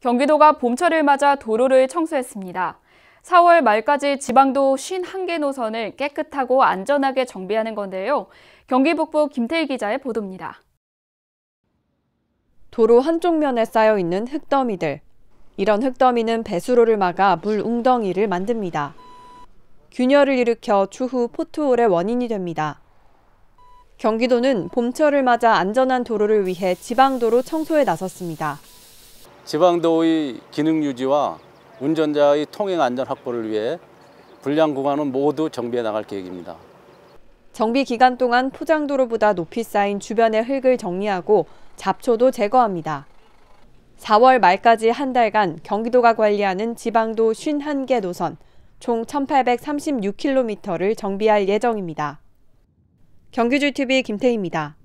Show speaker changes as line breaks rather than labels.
경기도가 봄철을 맞아 도로를 청소했습니다. 4월 말까지 지방도 51개 노선을 깨끗하고 안전하게 정비하는 건데요. 경기 북부 김태희 기자의 보도입니다.
도로 한쪽 면에 쌓여 있는 흙더미들. 이런 흙더미는 배수로를 막아 물 웅덩이를 만듭니다. 균열을 일으켜 추후 포트홀의 원인이 됩니다. 경기도는 봄철을 맞아 안전한 도로를 위해 지방도로 청소에 나섰습니다.
지방도의 기능 유지와 운전자의 통행 안전 확보를 위해 불량 구간은 모두 정비해 나갈 계획입니다.
정비 기간 동안 포장도로보다 높이 쌓인 주변의 흙을 정리하고 잡초도 제거합니다. 4월 말까지 한 달간 경기도가 관리하는 지방도 51개 노선 총 1,836km를 정비할 예정입니다. 경기주TV 김태희입니다.